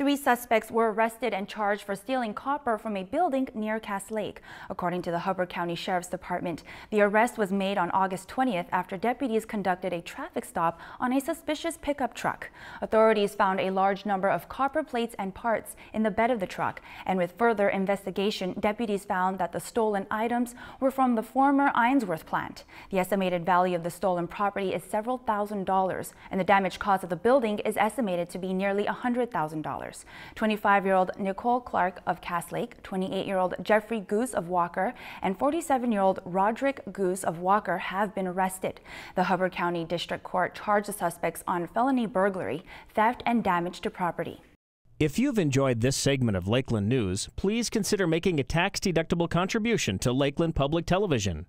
Three suspects were arrested and charged for stealing copper from a building near Cass Lake, according to the Hubbard County Sheriff's Department. The arrest was made on August 20th after deputies conducted a traffic stop on a suspicious pickup truck. Authorities found a large number of copper plates and parts in the bed of the truck, and with further investigation, deputies found that the stolen items were from the former Ainsworth plant. The estimated value of the stolen property is several thousand dollars, and the damage caused of the building is estimated to be nearly $100,000. 25 year old Nicole Clark of Cass Lake, 28 year old Jeffrey Goose of Walker, and 47 year old Roderick Goose of Walker have been arrested. The Hubbard County District Court charged the suspects on felony burglary, theft, and damage to property. If you've enjoyed this segment of Lakeland News, please consider making a tax deductible contribution to Lakeland Public Television.